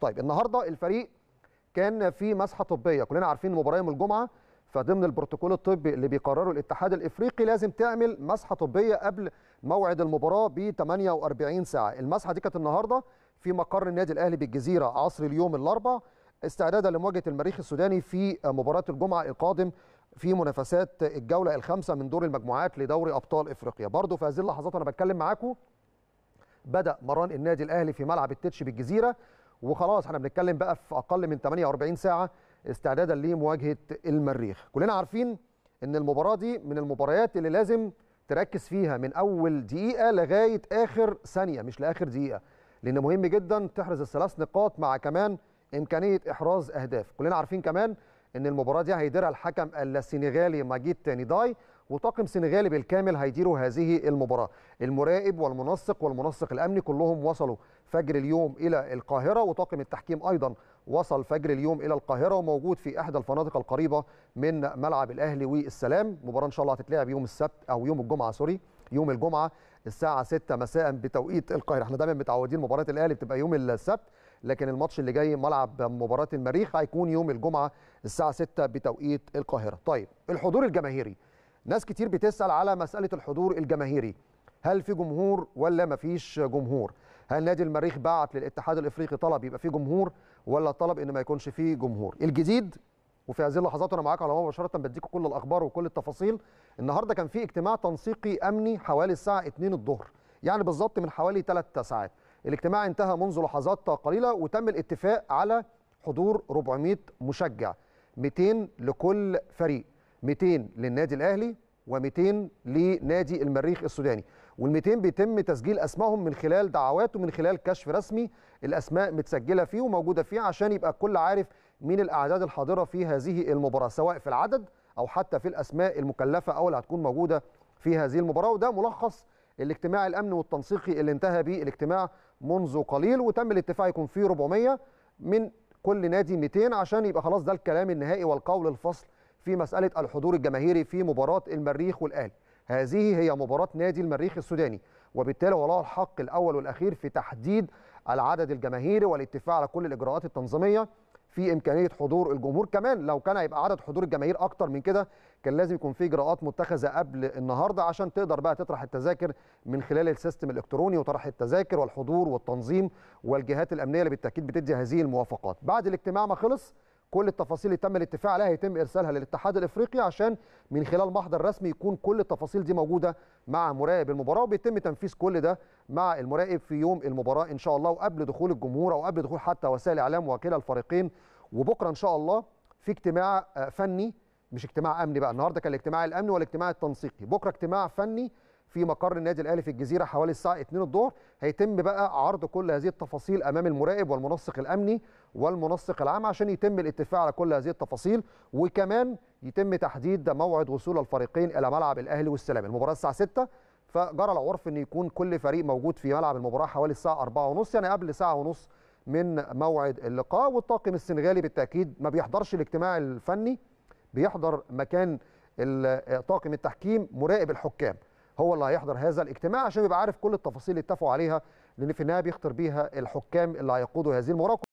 طيب النهارده الفريق كان في مسحه طبيه كلنا عارفين المباراه يوم الجمعه فضمن البروتوكول الطبي اللي بيقرره الاتحاد الافريقي لازم تعمل مسحه طبيه قبل موعد المباراه ب 48 ساعه المسحه دي كانت النهارده في مقر النادي الاهلي بالجزيره عصر اليوم الاربع استعدادا لمواجهه المريخ السوداني في مباراه الجمعه القادم في منافسات الجوله الخامسه من دور المجموعات لدوري ابطال افريقيا برضه في هذه اللحظات انا بتكلم معاكم بدا مران النادي الاهلي في ملعب التتش بالجزيره وخلاص احنا بنتكلم بقى في اقل من 48 ساعه استعدادا لمواجهه المريخ كلنا عارفين ان المباراه دي من المباريات اللي لازم تركز فيها من اول دقيقه لغايه اخر ثانيه مش لاخر دقيقه لان مهم جدا تحرز الثلاث نقاط مع كمان امكانيه احراز اهداف كلنا عارفين كمان ان المباراه دي هيديرها الحكم السنغالي ماجيت نيداي وطاقم سنغالي بالكامل هيديروا هذه المباراة المراقب والمنسق والمنسق الأمني كلهم وصلوا فجر اليوم إلى القاهرة وطاقم التحكيم أيضا وصل فجر اليوم إلى القاهرة وموجود في إحدى الفنادق القريبة من ملعب الأهلي والسلام مباراة إن شاء الله هتتلعب يوم السبت أو يوم الجمعة سوري يوم الجمعة الساعة 6 مساء بتوقيت القاهرة احنا دايما متعودين مباراة الأهلي بتبقى يوم السبت لكن الماتش اللي جاي ملعب مباراة المريخ هيكون يوم الجمعة الساعة 6 بتوقيت القاهرة طيب الحضور الجماهيري ناس كتير بتسال على مساله الحضور الجماهيري هل في جمهور ولا مفيش جمهور هل نادي المريخ بعت للاتحاد الافريقي طلب يبقى في جمهور ولا طلب ان ما يكونش فيه جمهور الجديد وفي هذه اللحظات انا معاكم على مباشره بديكم كل الاخبار وكل التفاصيل النهارده كان في اجتماع تنسيقي امني حوالي الساعه 2 الظهر يعني بالظبط من حوالي 3 ساعات الاجتماع انتهى منذ لحظات قليله وتم الاتفاق على حضور 400 مشجع 200 لكل فريق 200 للنادي الاهلي و200 لنادي المريخ السوداني وال200 بيتم تسجيل اسمائهم من خلال دعوات ومن خلال كشف رسمي الاسماء متسجله فيه وموجوده فيه عشان يبقى الكل عارف مين الاعداد الحاضره في هذه المباراه سواء في العدد او حتى في الاسماء المكلفه او اللي هتكون موجوده في هذه المباراه وده ملخص الاجتماع الامني والتنسيقي اللي انتهى به الاجتماع منذ قليل وتم الاتفاق يكون فيه 400 من كل نادي 200 عشان يبقى خلاص ده الكلام النهائي والقول الفصل في مسألة الحضور الجماهيري في مباراة المريخ والأهلي هذه هي مباراة نادي المريخ السوداني وبالتالي هو له الحق الأول والأخير في تحديد العدد الجماهيري والاتفاق على كل الإجراءات التنظيمية في إمكانية حضور الجمهور كمان لو كان هيبقى عدد حضور الجماهير أكتر من كده كان لازم يكون في إجراءات متخذة قبل النهاردة عشان تقدر بقى تطرح التذاكر من خلال السيستم الإلكتروني وطرح التذاكر والحضور والتنظيم والجهات الأمنية اللي بالتأكيد بتدي هذه الموافقات بعد الاجتماع ما خلص كل التفاصيل اللي تم الاتفاق عليها هيتم ارسالها للاتحاد الافريقي عشان من خلال محضر رسمي يكون كل التفاصيل دي موجوده مع مراقب المباراه وبيتم تنفيذ كل ده مع المراقب في يوم المباراه ان شاء الله وقبل دخول الجمهور او قبل دخول حتى وسائل الاعلام وكلا الفريقين وبكره ان شاء الله في اجتماع آه، فني مش اجتماع امني بقى النهارده كان الاجتماع الامني والاجتماع التنسيقي بكره اجتماع فني في مقر النادي الاهلي في الجزيره حوالي الساعه 2 الظهر هيتم بقى عرض كل هذه التفاصيل امام المراقب والمنسق الامني والمنسق العام عشان يتم الاتفاق على كل هذه التفاصيل وكمان يتم تحديد موعد وصول الفريقين الى ملعب الاهلي والسلام المباراه الساعه 6 فجرى العرف ان يكون كل فريق موجود في ملعب المباراه حوالي الساعه 4:30 يعني قبل ساعه ونص من موعد اللقاء والطاقم السنغالي بالتاكيد ما بيحضرش الاجتماع الفني بيحضر مكان طاقم التحكيم مراقب الحكام هو اللي هيحضر هذا الاجتماع عشان يبقى عارف كل التفاصيل اللي اتفقوا عليها لان في النهايه بيخطر بيها الحكام اللي هيقودوا هذه المراقبه